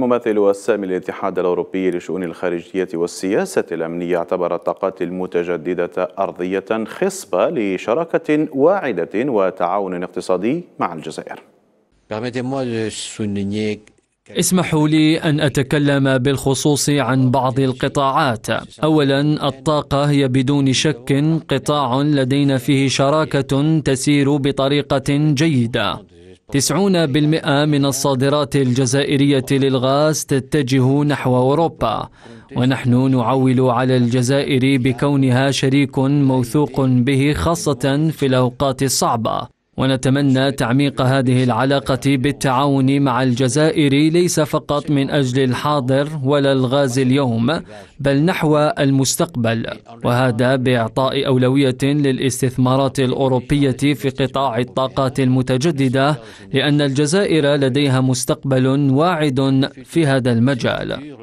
الممثل السامي للاتحاد الأوروبي لشؤون الخارجية والسياسة الأمنية اعتبر الطاقات المتجددة أرضية خصبة لشراكة واعدة وتعاون اقتصادي مع الجزائر اسمحوا لي ان اتكلم بالخصوص عن بعض القطاعات اولا الطاقه هي بدون شك قطاع لدينا فيه شراكه تسير بطريقه جيده تسعون بالمئة من الصادرات الجزائرية للغاز تتجه نحو أوروبا ونحن نعول على الجزائر بكونها شريك موثوق به خاصة في الأوقات الصعبة ونتمنى تعميق هذه العلاقة بالتعاون مع الجزائر ليس فقط من أجل الحاضر ولا الغاز اليوم بل نحو المستقبل وهذا بإعطاء أولوية للاستثمارات الأوروبية في قطاع الطاقات المتجددة لأن الجزائر لديها مستقبل واعد في هذا المجال